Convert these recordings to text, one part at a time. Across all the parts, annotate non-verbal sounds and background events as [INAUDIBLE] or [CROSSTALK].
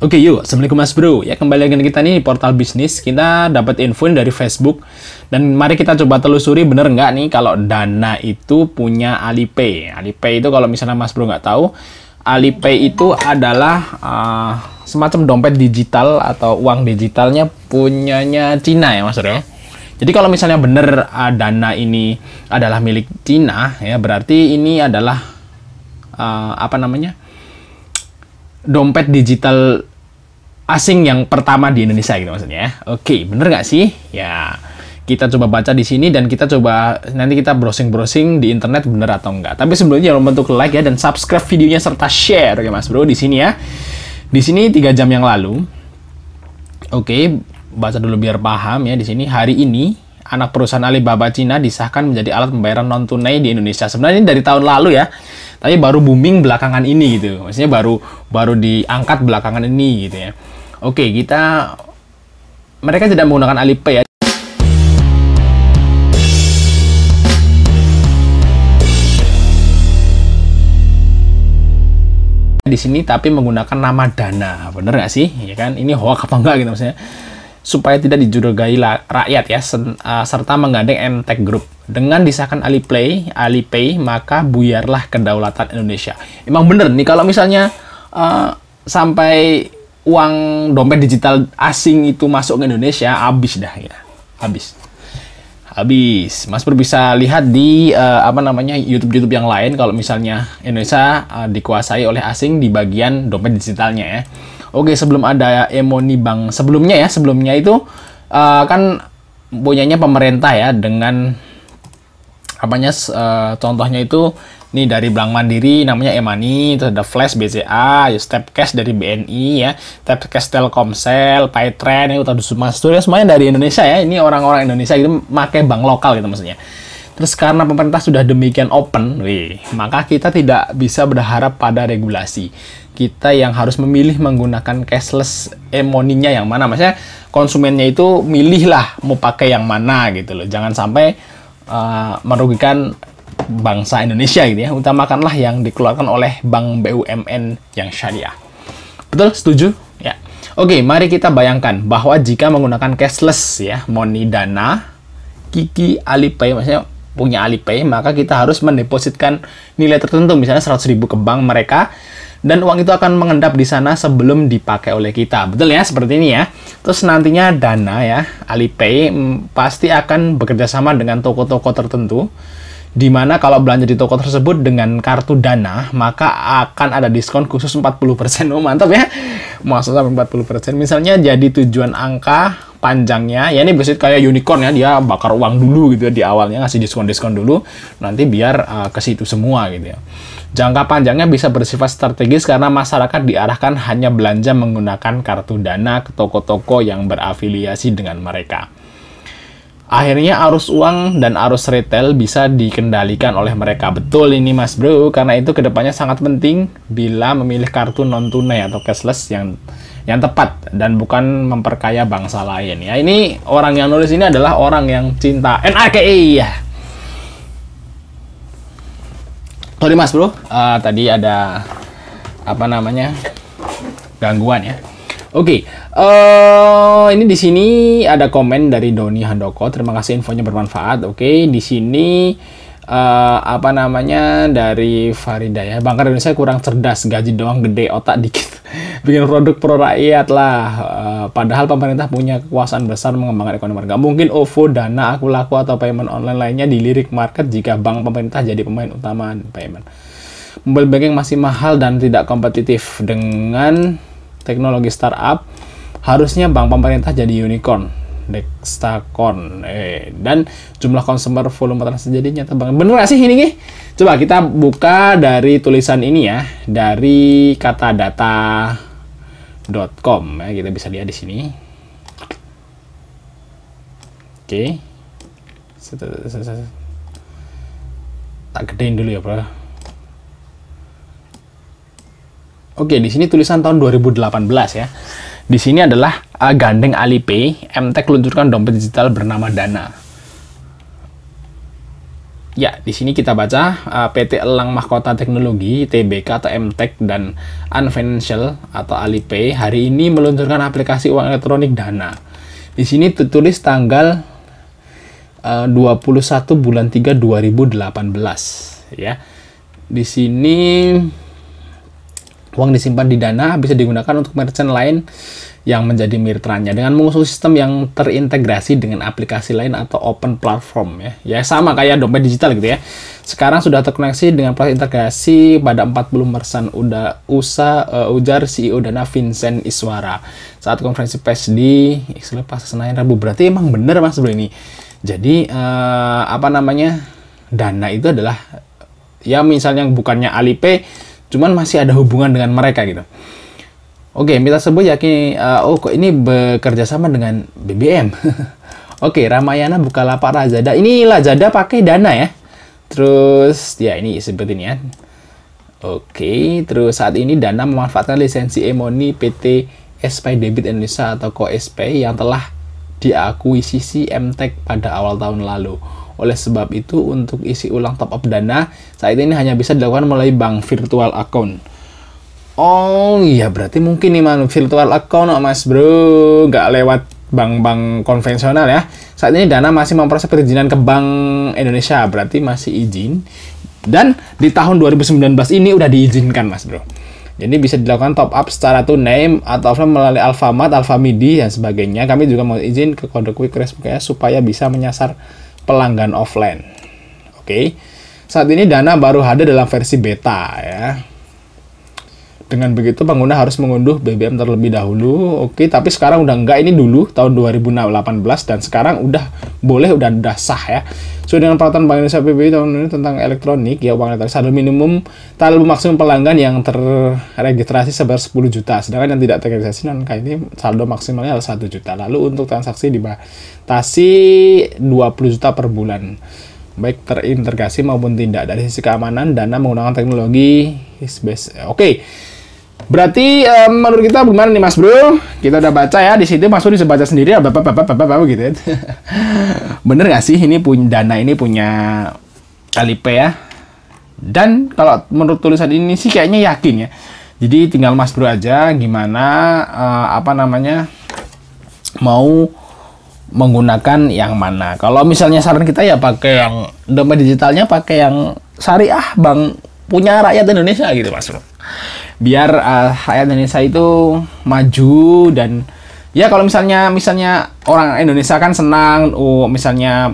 Oke okay, yuk, Assalamualaikum Mas Bro. Ya kembali lagi kita nih Portal Bisnis. Kita dapat info dari Facebook. Dan mari kita coba telusuri bener nggak nih kalau Dana itu punya Alipay. Alipay itu kalau misalnya Mas Bro nggak tahu, Alipay itu adalah uh, semacam dompet digital atau uang digitalnya punyanya Cina ya Mas Bro. Jadi kalau misalnya bener uh, Dana ini adalah milik Cina ya berarti ini adalah uh, apa namanya? dompet digital asing yang pertama di Indonesia gitu maksudnya. Oke, bener nggak sih? Ya, kita coba baca di sini dan kita coba nanti kita browsing-browsing di internet bener atau enggak. Tapi sebelumnya jangan lupa untuk like ya dan subscribe videonya serta share ya Mas Bro di sini ya. Di sini tiga jam yang lalu. Oke, baca dulu biar paham ya di sini hari ini anak perusahaan Alibaba Cina disahkan menjadi alat pembayaran non tunai di Indonesia. Sebenarnya ini dari tahun lalu ya, tapi baru booming belakangan ini gitu. Maksudnya baru baru diangkat belakangan ini gitu ya. Oke, kita mereka tidak menggunakan Alipay ya. di sini tapi menggunakan nama dana bener nggak sih ya kan ini hoax apa enggak gitu maksudnya supaya tidak dijurigai rakyat ya eh, serta menggandeng MTech Group dengan disahkan Alipay Alipay maka buyarlah kedaulatan Indonesia emang bener nih kalau misalnya uh, sampai uang dompet digital asing itu masuk ke Indonesia habis dah ya habis habis Mas Pur bisa lihat di uh, apa namanya YouTube YouTube yang lain kalau misalnya Indonesia uh, dikuasai oleh asing di bagian dompet digitalnya ya Oke sebelum ada Emoni Bank sebelumnya ya sebelumnya itu uh, kan punyanya pemerintah ya dengan apanya uh, contohnya itu nih dari Bank Mandiri namanya Emani terus ada Flash BCA ya step cash dari BNI ya step cash Telkomsel Paytrend itu ya, tadi semua semuanya dari Indonesia ya ini orang-orang Indonesia itu pakai bank lokal gitu maksudnya Terus karena pemerintah sudah demikian open, wih, maka kita tidak bisa berharap pada regulasi. Kita yang harus memilih menggunakan cashless emoninya yang mana. Maksudnya konsumennya itu milihlah mau pakai yang mana gitu loh. Jangan sampai uh, merugikan bangsa Indonesia gitu ya. Utamakanlah yang dikeluarkan oleh bank BUMN yang syariah. Betul? Setuju? Ya. Oke, mari kita bayangkan bahwa jika menggunakan cashless ya, money dana, Kiki Alipay maksudnya punya Alipay, maka kita harus mendepositkan nilai tertentu misalnya 100.000 ke bank mereka dan uang itu akan mengendap di sana sebelum dipakai oleh kita. Betul ya? Seperti ini ya. Terus nantinya Dana ya, Alipay mm, pasti akan bekerja sama dengan toko-toko tertentu di mana kalau belanja di toko tersebut dengan kartu Dana, maka akan ada diskon khusus 40%. Oh, mantap ya. Maksudnya 40%. Misalnya jadi tujuan angka panjangnya ya ini basic kayak unicorn ya dia bakar uang dulu gitu ya, di awalnya ngasih diskon-diskon dulu nanti biar uh, ke situ semua gitu ya jangka panjangnya bisa bersifat strategis karena masyarakat diarahkan hanya belanja menggunakan kartu dana ke toko-toko yang berafiliasi dengan mereka Akhirnya arus uang dan arus retail bisa dikendalikan oleh mereka. Betul ini mas bro, karena itu kedepannya sangat penting bila memilih kartu non-tunai atau cashless yang yang tepat dan bukan memperkaya bangsa lain. Ya, ini orang yang nulis ini adalah orang yang cinta NAKI ya. E. Sorry Mas Bro, uh, tadi ada apa namanya gangguan ya. Oke, okay. uh, eh, ini di sini ada komen dari Doni Handoko. Terima kasih infonya bermanfaat. Oke, okay. di sini uh, apa namanya dari Farida ya Bank Indonesia kurang cerdas gaji doang gede otak dikit [LAUGHS] bikin produk pro rakyat lah uh, padahal pemerintah punya kekuasaan besar mengembangkan ekonomi warga mungkin OVO dana aku laku atau payment online lainnya dilirik market jika bank pemerintah jadi pemain utama payment mobile banking masih mahal dan tidak kompetitif dengan teknologi startup harusnya bank pemerintah jadi unicorn Dextacon eh dan jumlah konsumer volume transaksi jadi nyata banget bener gak sih ini nih coba kita buka dari tulisan ini ya dari kata data.com ya kita bisa lihat di sini oke tak gedein dulu ya bro Oke, di sini tulisan tahun 2018 ya. Di sini adalah uh, gandeng Alipay, MTEK luncurkan dompet digital bernama Dana. Ya, di sini kita baca uh, PT Elang Mahkota Teknologi (TBK) atau MTech dan Unfinancial atau Alipay hari ini meluncurkan aplikasi uang elektronik Dana. Di sini tertulis tanggal uh, 21 bulan 3 2018 ya. Di sini Uang disimpan di dana bisa digunakan untuk merchant lain yang menjadi mitranya dengan mengusung sistem yang terintegrasi dengan aplikasi lain atau open platform ya. Ya sama kayak dompet digital gitu ya. Sekarang sudah terkoneksi dengan proses integrasi pada 40 persen udah usah eh, uh, ujar CEO Dana Vincent Iswara saat konferensi pers di Pasar Senayan Rabu. Berarti emang bener Mas Bro ini. Jadi uh, apa namanya? Dana itu adalah ya misalnya bukannya Alipay cuman masih ada hubungan dengan mereka gitu. Oke, okay, sebut sebut yakin, uh, eh, oh kok ini bekerja sama dengan BBM. [LAUGHS] Oke, okay, Ramayana Bukalapak Lazada. Ini Lazada pakai Dana ya. Terus ya ini seperti ini ya. Oke, okay, terus saat ini Dana memanfaatkan lisensi Emoni PT SP Debit Indonesia atau KSP yang telah diakuisisi MTek pada awal tahun lalu. Oleh sebab itu, untuk isi ulang top up dana, saat ini hanya bisa dilakukan melalui bank virtual account. Oh iya, berarti mungkin nih man, virtual account oh, mas bro, nggak lewat bank-bank konvensional ya. Saat ini Dana masih memproses perizinan ke Bank Indonesia, berarti masih izin. Dan di tahun 2019 ini udah diizinkan mas bro. Jadi bisa dilakukan top up secara to name atau offline melalui Alfamart, Alfamidi dan sebagainya. Kami juga mau izin ke kode quick response supaya bisa menyasar pelanggan offline. Oke. Saat ini Dana baru hadir dalam versi beta ya. Dengan begitu pengguna harus mengunduh BBM terlebih dahulu. Oke, tapi sekarang udah enggak ini dulu tahun 2018 dan sekarang udah boleh udah udah sah ya. So dengan peraturan Bank Indonesia PBB tahun ini tentang elektronik ya uang elektronik saldo minimum saldo maksimum pelanggan yang terregistrasi sebesar 10 juta sedangkan yang tidak terregistrasi dan kali ini saldo maksimalnya adalah 1 juta. Lalu untuk transaksi dibatasi 20 juta per bulan baik terintegrasi maupun tidak dari sisi keamanan dana menggunakan teknologi is oke okay. Berarti um, menurut kita gimana nih Mas Bro? Kita udah baca ya di situ Mas Bro bisa baca sendiri apa apa bapak bapak bapak gitu [LAUGHS] Bener nggak sih ini punya dana ini punya Alipay ya? Dan kalau menurut tulisan ini sih kayaknya yakin ya. Jadi tinggal Mas Bro aja gimana uh, apa namanya mau menggunakan yang mana. Kalau misalnya saran kita ya pakai yang dompet digitalnya pakai yang syariah Bang punya rakyat Indonesia gitu Mas Bro biar uh, rakyat Indonesia itu maju dan ya kalau misalnya misalnya orang Indonesia kan senang oh misalnya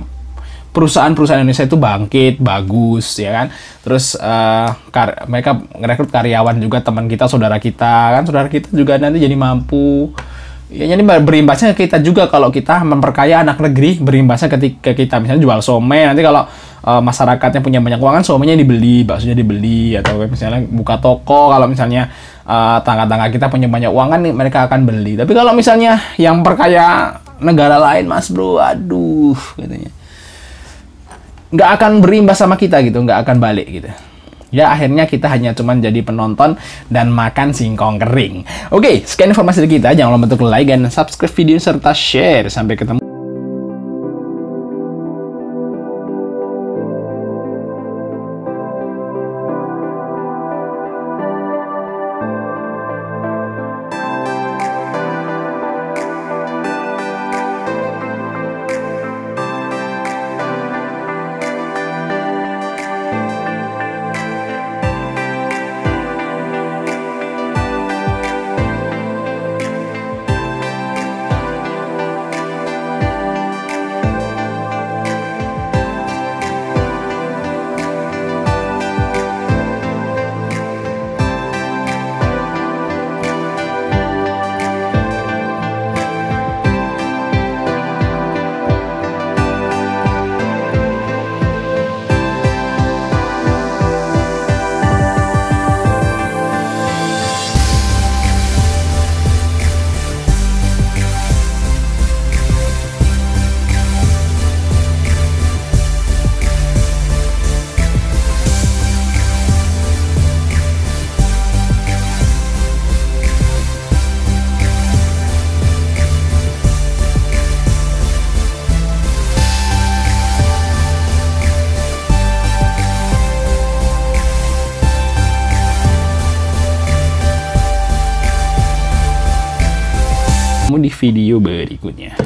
perusahaan-perusahaan Indonesia itu bangkit bagus ya kan terus uh, mereka merekrut karyawan juga teman kita saudara kita kan saudara kita juga nanti jadi mampu ya jadi berimbasnya ke kita juga kalau kita memperkaya anak negeri berimbasnya ketika kita misalnya jual somai nanti kalau uh, eh, masyarakatnya punya banyak uang kan suaminya dibeli, baksonya dibeli atau misalnya buka toko kalau misalnya tangga eh, tangga-tangga kita punya banyak uang kan mereka akan beli. Tapi kalau misalnya yang perkaya negara lain Mas Bro, aduh katanya. nggak akan berimbas sama kita gitu, nggak akan balik gitu ya akhirnya kita hanya cuman jadi penonton dan makan singkong kering. Oke, sekian informasi dari kita. Jangan lupa untuk like dan subscribe video serta share. Sampai ketemu. video berikutnya.